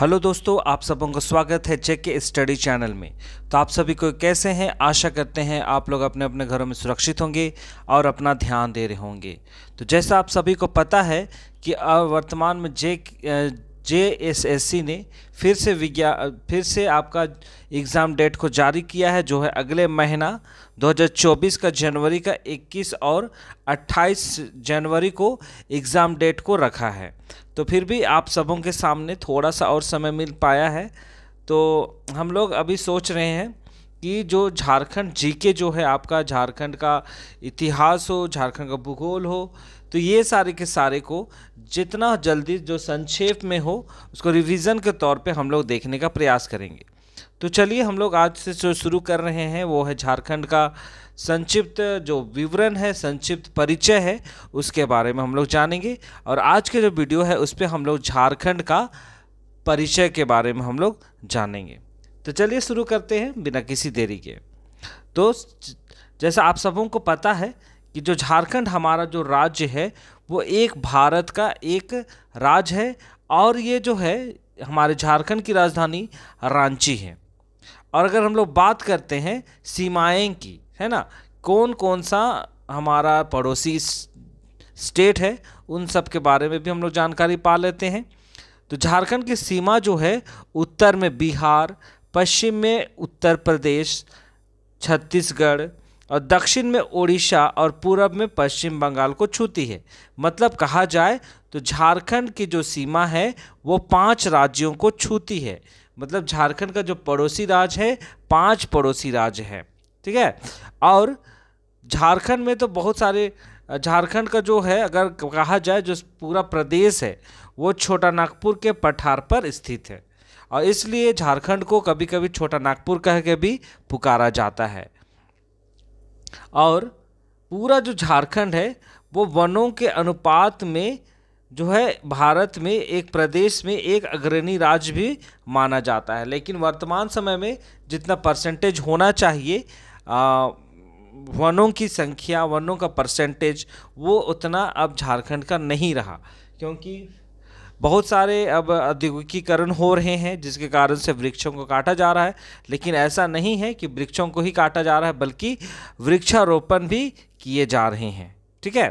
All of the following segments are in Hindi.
हेलो दोस्तों आप सबों का स्वागत है चेक के स्टडी चैनल में तो आप सभी को कैसे हैं आशा करते हैं आप लोग अपने अपने घरों में सुरक्षित होंगे और अपना ध्यान दे रहे होंगे तो जैसा आप सभी को पता है कि वर्तमान में जे सी ने फिर से विज्ञा फिर से आपका एग्ज़ाम डेट को जारी किया है जो है अगले महीना 2024 का जनवरी का 21 और 28 जनवरी को एग्ज़ाम डेट को रखा है तो फिर भी आप सबों के सामने थोड़ा सा और समय मिल पाया है तो हम लोग अभी सोच रहे हैं कि जो झारखंड जीके जो है आपका झारखंड का इतिहास हो झारखंड का भूगोल हो तो ये सारे के सारे को जितना जल्दी जो संक्षेप में हो उसको रिवीजन के तौर पे हम लोग देखने का प्रयास करेंगे तो चलिए हम लोग आज से जो शुरू कर रहे हैं वो है झारखंड का संक्षिप्त जो विवरण है संक्षिप्त परिचय है उसके बारे में हम लोग जानेंगे और आज के जो वीडियो है उस पर हम लोग झारखंड का परिचय के बारे में हम लोग जानेंगे तो चलिए शुरू करते हैं बिना किसी देरी के तो जैसा आप सबों को पता है कि जो झारखंड हमारा जो राज्य है वो एक भारत का एक राज्य है और ये जो है हमारे झारखंड की राजधानी रांची है और अगर हम लोग बात करते हैं सीमाएं की है ना कौन कौन सा हमारा पड़ोसी स्टेट है उन सब के बारे में भी हम लोग जानकारी पा लेते हैं तो झारखंड की सीमा जो है उत्तर में बिहार पश्चिम में उत्तर प्रदेश छत्तीसगढ़ और दक्षिण में ओडिशा और पूरब में पश्चिम बंगाल को छूती है मतलब कहा जाए तो झारखंड की जो सीमा है वो पांच राज्यों को छूती है मतलब झारखंड का जो पड़ोसी राज्य है पांच पड़ोसी राज्य है ठीक है और झारखंड में तो बहुत सारे झारखंड का जो है अगर कहा जाए जो पूरा प्रदेश है वो छोटा नागपुर के पठार पर स्थित है और इसलिए झारखंड को कभी कभी छोटा नागपुर कह के भी पुकारा जाता है और पूरा जो झारखंड है वो वनों के अनुपात में जो है भारत में एक प्रदेश में एक अग्रणी राज्य भी माना जाता है लेकिन वर्तमान समय में जितना परसेंटेज होना चाहिए आ, वनों की संख्या वनों का परसेंटेज वो उतना अब झारखंड का नहीं रहा क्योंकि बहुत सारे अब औद्योगिकीकरण हो रहे हैं जिसके कारण से वृक्षों को काटा जा रहा है लेकिन ऐसा नहीं है कि वृक्षों को ही काटा जा रहा है बल्कि वृक्षारोपण भी किए जा रहे हैं ठीक है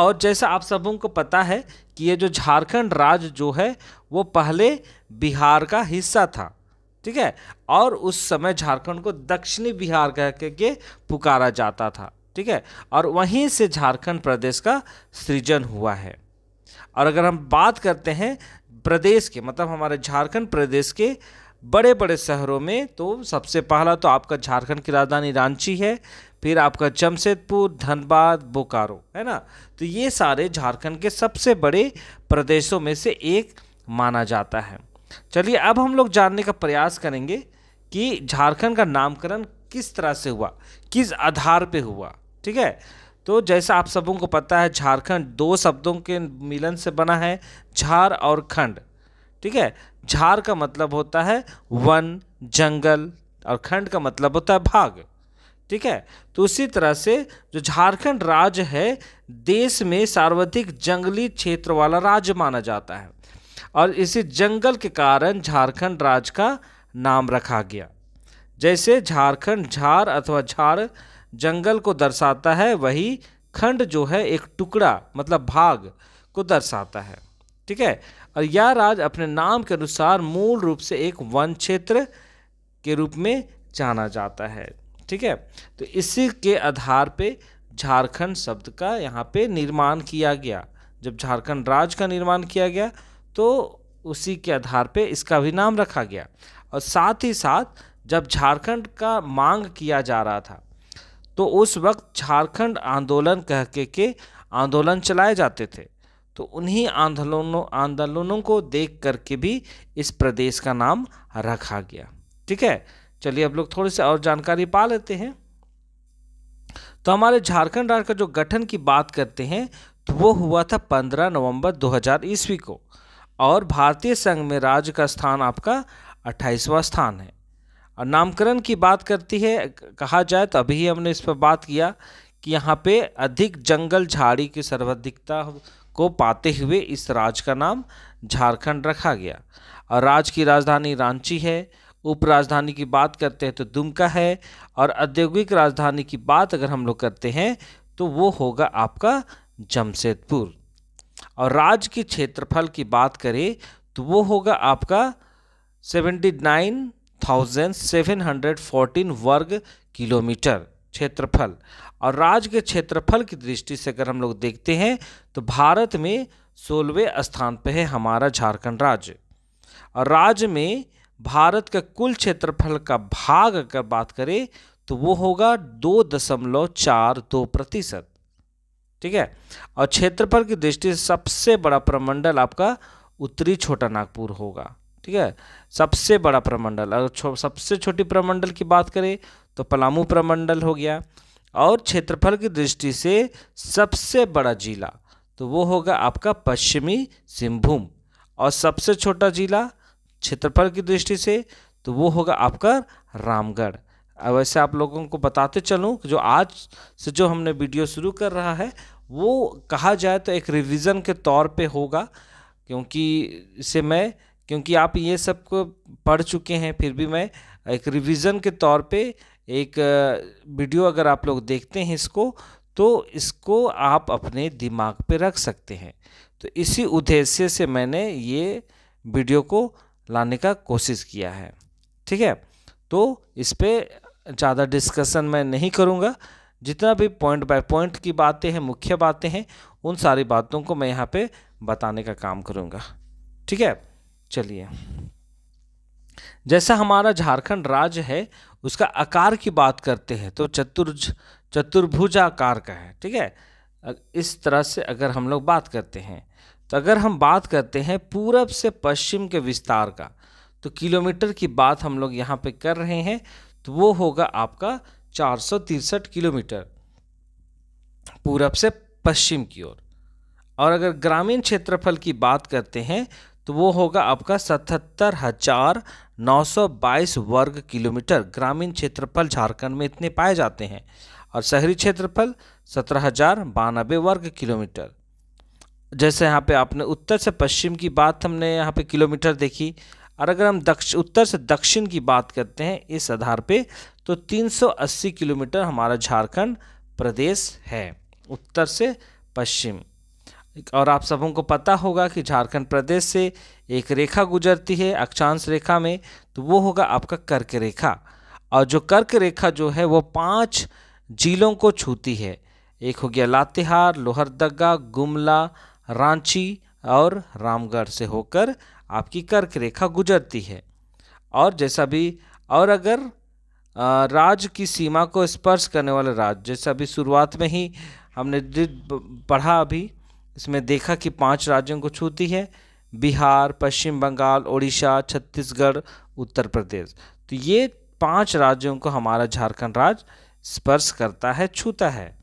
और जैसा आप सबों को पता है कि ये जो झारखंड राज्य जो है वो पहले बिहार का हिस्सा था ठीक है और उस समय झारखंड को दक्षिणी बिहार कह के पुकारा जाता था ठीक है और वहीं से झारखंड प्रदेश का सृजन हुआ है और अगर हम बात करते हैं प्रदेश के मतलब हमारे झारखंड प्रदेश के बड़े बड़े शहरों में तो सबसे पहला तो आपका झारखंड की राजधानी रांची है फिर आपका जमशेदपुर धनबाद बोकारो है ना तो ये सारे झारखंड के सबसे बड़े प्रदेशों में से एक माना जाता है चलिए अब हम लोग जानने का प्रयास करेंगे कि झारखंड का नामकरण किस तरह से हुआ किस आधार पे हुआ ठीक है तो जैसा आप सबों को पता है झारखंड दो शब्दों के मिलन से बना है झार और खंड ठीक है झार का मतलब होता है वन जंगल और खंड का मतलब होता है भाग ठीक है तो उसी तरह से जो झारखंड राज्य है देश में सर्वाधिक जंगली क्षेत्र वाला राज्य माना जाता है और इसी जंगल के कारण झारखंड राज्य का नाम रखा गया जैसे झारखंड झार अथवा झार जंगल को दर्शाता है वही खंड जो है एक टुकड़ा मतलब भाग को दर्शाता है ठीक है और यह राज अपने नाम के अनुसार मूल रूप से एक वन क्षेत्र के रूप में जाना जाता है ठीक है तो इसी के आधार पे झारखंड शब्द का यहाँ पे निर्माण किया गया जब झारखंड राज्य का निर्माण किया गया तो उसी के आधार पे इसका भी नाम रखा गया और साथ ही साथ जब झारखंड का मांग किया जा रहा था तो उस वक्त झारखंड आंदोलन कह के, के आंदोलन चलाए जाते थे तो उन्हीं आंदोलनों आंदोलनों को देख करके भी इस प्रदेश का नाम रखा गया ठीक है चलिए अब लोग थोड़ी सी और जानकारी पा लेते हैं तो हमारे झारखंड राज्य का जो गठन की बात करते हैं तो वो हुआ था 15 नवंबर 2000 ईस्वी को और भारतीय संघ में राज्य का स्थान आपका 28वां स्थान है और नामकरण की बात करती है कहा जाए तो अभी हमने इस पर बात किया कि यहाँ पे अधिक जंगल झाड़ी की सर्वाधिकता को पाते हुए इस राज्य का नाम झारखंड रखा गया और राज्य की राजधानी रांची है उपराजधानी की बात करते हैं तो दुमका है और औद्योगिक राजधानी की बात अगर हम लोग करते हैं तो वो होगा आपका जमशेदपुर और राज्य के क्षेत्रफल की बात करें तो वो होगा आपका seventy nine thousand seven hundred fourteen वर्ग किलोमीटर क्षेत्रफल और राज्य के क्षेत्रफल की दृष्टि से अगर हम लोग देखते हैं तो भारत में सोलहवें स्थान पर है हमारा झारखंड राज्य और राज्य में भारत का कुल क्षेत्रफल का भाग अगर बात करें तो वो होगा दो दशमलव चार दो प्रतिशत ठीक है और क्षेत्रफल की दृष्टि से सबसे बड़ा प्रमंडल आपका उत्तरी छोटा नागपुर होगा ठीक है सबसे बड़ा प्रमंडल अगर छो, सबसे छोटी प्रमंडल की बात करें तो पलामू प्रमंडल हो गया और क्षेत्रफल की दृष्टि से सबसे बड़ा जिला तो वो होगा आपका पश्चिमी सिंहभूम और सबसे छोटा जिला क्षेत्रफल की दृष्टि से तो वो होगा आपका रामगढ़ वैसे आप लोगों को बताते चलूँ जो आज से जो हमने वीडियो शुरू कर रहा है वो कहा जाए तो एक रिवीजन के तौर पे होगा क्योंकि इसे मैं क्योंकि आप ये सब को पढ़ चुके हैं फिर भी मैं एक रिवीजन के तौर पे एक वीडियो अगर आप लोग देखते हैं इसको तो इसको आप अपने दिमाग पे रख सकते हैं तो इसी उद्देश्य से मैंने ये वीडियो को लाने का कोशिश किया है ठीक है तो इस पर ज़्यादा डिस्कशन मैं नहीं करूँगा जितना भी पॉइंट बाय पॉइंट की बातें हैं मुख्य बातें हैं उन सारी बातों को मैं यहाँ पे बताने का काम करूँगा ठीक है चलिए जैसा हमारा झारखंड राज्य है उसका आकार की बात करते हैं तो चतुर्ज चतुर्भुज आकार का है ठीक है इस तरह से अगर हम लोग बात करते हैं तो अगर हम बात करते हैं पूरब से पश्चिम के विस्तार का तो किलोमीटर की बात हम लोग यहाँ पे कर रहे हैं तो वो होगा आपका चार किलोमीटर पूरब से पश्चिम की ओर और अगर ग्रामीण क्षेत्रफल की बात करते हैं तो वो होगा आपका सतहत्तर हजार नौ सौ बाईस वर्ग किलोमीटर ग्रामीण क्षेत्रफल झारखंड में इतने पाए जाते हैं और शहरी क्षेत्रफल सत्रह हजार बानबे वर्ग किलोमीटर जैसे यहाँ पे आपने उत्तर से पश्चिम की बात हमने यहाँ पे किलोमीटर देखी और अगर हम दक्ष उत्तर से दक्षिण की बात करते हैं इस आधार पे तो 380 किलोमीटर हमारा झारखंड प्रदेश है उत्तर से पश्चिम और आप सबों को पता होगा कि झारखंड प्रदेश से एक रेखा गुजरती है अक्षांश रेखा में तो वो होगा आपका कर्क रेखा और जो कर्क रेखा जो है वो पांच जिलों को छूती है एक हो गया लातेहार लोहरदगा गुमला रांची और रामगढ़ से होकर आपकी कर्क रेखा गुजरती है और जैसा भी और अगर राज्य की सीमा को स्पर्श करने वाले राज्य जैसा भी शुरुआत में ही हमने पढ़ा अभी इसमें देखा कि पांच राज्यों को छूती है बिहार पश्चिम बंगाल उड़ीसा छत्तीसगढ़ उत्तर प्रदेश तो ये पांच राज्यों को हमारा झारखंड राज्य स्पर्श करता है छूता है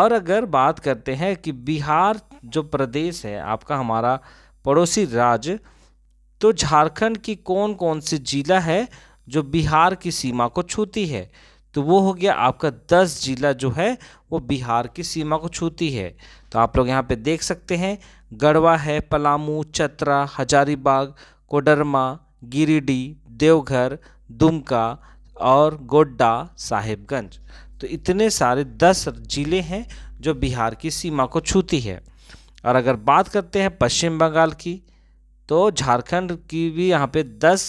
और अगर बात करते हैं कि बिहार जो प्रदेश है आपका हमारा पड़ोसी राज्य तो झारखंड की कौन कौन सी जिला है जो बिहार की सीमा को छूती है तो वो हो गया आपका दस जिला जो है वो बिहार की सीमा को छूती है तो आप लोग यहाँ पे देख सकते हैं गढ़वा है पलामू चतरा हजारीबाग कोडरमा गिरिडीह देवघर दुमका और गोड्डा साहिबगंज तो इतने सारे दस ज़िले हैं जो बिहार की सीमा को छूती है और अगर बात करते हैं पश्चिम बंगाल की तो झारखंड की भी यहाँ पे दस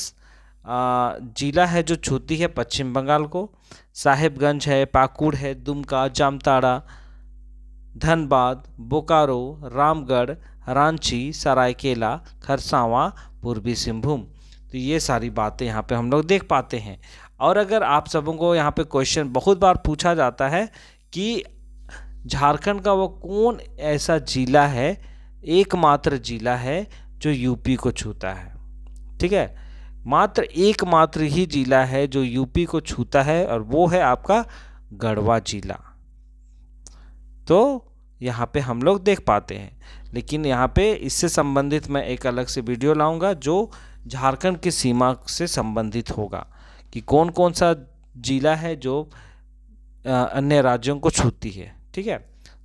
जिला है जो छूती है पश्चिम बंगाल को साहिबगंज है पाकुड़ है दुमका जामताड़ा धनबाद बोकारो रामगढ़ रांची सरायकेला खरसावा पूर्वी सिंहभूम तो ये सारी बातें यहाँ पे हम लोग देख पाते हैं और अगर आप सबों को यहाँ पे क्वेश्चन बहुत बार पूछा जाता है कि झारखंड का वो कौन ऐसा जिला है एकमात्र जिला है जो यूपी को छूता है ठीक है मात्र एकमात्र ही जिला है जो यूपी को छूता है और वो है आपका गढ़वा जिला तो यहाँ पे हम लोग देख पाते हैं लेकिन यहाँ पे इससे संबंधित मैं एक अलग से वीडियो लाऊंगा जो झारखंड की सीमा से संबंधित होगा कि कौन कौन सा जिला है जो अन्य राज्यों को छूती है ठीक है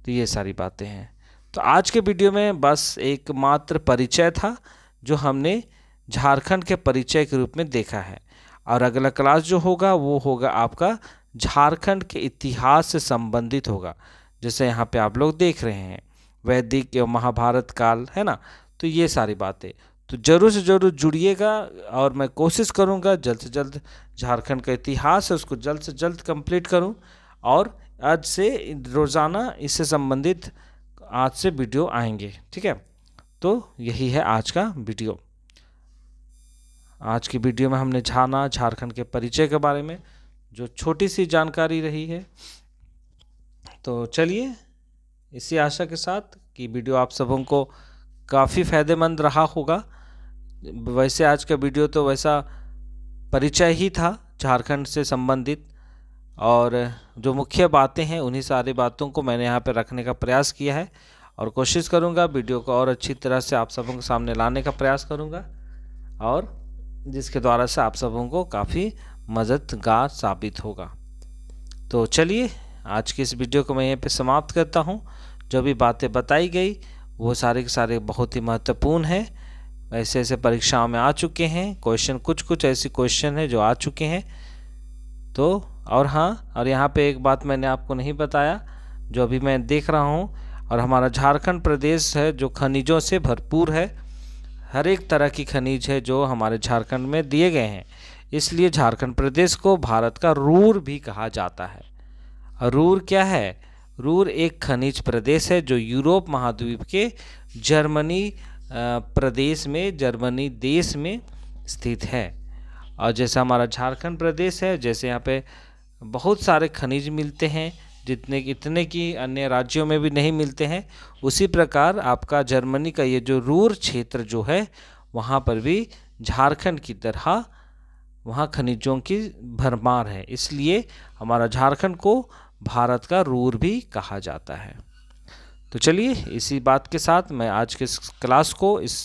तो ये सारी बातें हैं तो आज के वीडियो में बस एक मात्र परिचय था जो हमने झारखंड के परिचय के रूप में देखा है और अगला क्लास जो होगा वो होगा आपका झारखंड के इतिहास से संबंधित होगा जैसे यहाँ पे आप लोग देख रहे हैं वैदिक एवं महाभारत काल है ना तो ये सारी बातें तो ज़रूर से ज़रूर जुड़िएगा और मैं कोशिश करूँगा जल्द से जल्द झारखंड का इतिहास है उसको जल्द से जल्द कंप्लीट करूँ और आज से रोज़ाना इससे संबंधित आज से वीडियो आएंगे ठीक है तो यही है आज का वीडियो आज की वीडियो में हमने जाना झारखंड के परिचय के बारे में जो छोटी सी जानकारी रही है तो चलिए इसी आशा के साथ कि वीडियो आप सबों को काफ़ी फ़ायदेमंद रहा होगा वैसे आज का वीडियो तो वैसा परिचय ही था झारखंड से संबंधित और जो मुख्य बातें हैं उन्हीं सारी बातों को मैंने यहाँ पर रखने का प्रयास किया है और कोशिश करूँगा वीडियो को और अच्छी तरह से आप सबों के सामने लाने का प्रयास करूँगा और जिसके द्वारा से आप सबों को काफ़ी मददगार साबित होगा तो चलिए आज की इस वीडियो को मैं यहीं पे समाप्त करता हूँ जो भी बातें बताई गई वो सारे के सारे बहुत ही महत्वपूर्ण हैं ऐसे ऐसे परीक्षाओं में आ चुके हैं क्वेश्चन कुछ कुछ ऐसे क्वेश्चन हैं जो आ चुके हैं तो और हाँ और यहाँ पे एक बात मैंने आपको नहीं बताया जो अभी मैं देख रहा हूँ और हमारा झारखंड प्रदेश है जो खनिजों से भरपूर है हर एक तरह की खनिज है जो हमारे झारखंड में दिए गए हैं इसलिए झारखंड प्रदेश को भारत का रूर भी कहा जाता है रूर क्या है रूर एक खनिज प्रदेश है जो यूरोप महाद्वीप के जर्मनी प्रदेश में जर्मनी देश में स्थित है और जैसा हमारा झारखंड प्रदेश है जैसे यहाँ पे बहुत सारे खनिज मिलते हैं जितने इतने की अन्य राज्यों में भी नहीं मिलते हैं उसी प्रकार आपका जर्मनी का ये जो रूर क्षेत्र जो है वहाँ पर भी झारखंड की तरह वहाँ खनिजों की भरमार है इसलिए हमारा झारखंड को भारत का रूर भी कहा जाता है तो चलिए इसी बात के साथ मैं आज के इस क्लास को इस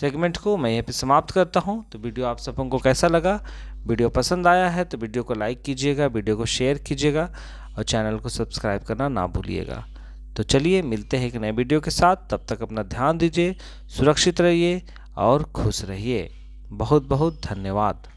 सेगमेंट को मैं यहाँ पे समाप्त करता हूँ तो वीडियो आप सबों को कैसा लगा वीडियो पसंद आया है तो वीडियो को लाइक कीजिएगा वीडियो को शेयर कीजिएगा और चैनल को सब्सक्राइब करना ना भूलिएगा तो चलिए मिलते हैं एक नए वीडियो के साथ तब तक अपना ध्यान दीजिए सुरक्षित रहिए और खुश रहिए बहुत बहुत धन्यवाद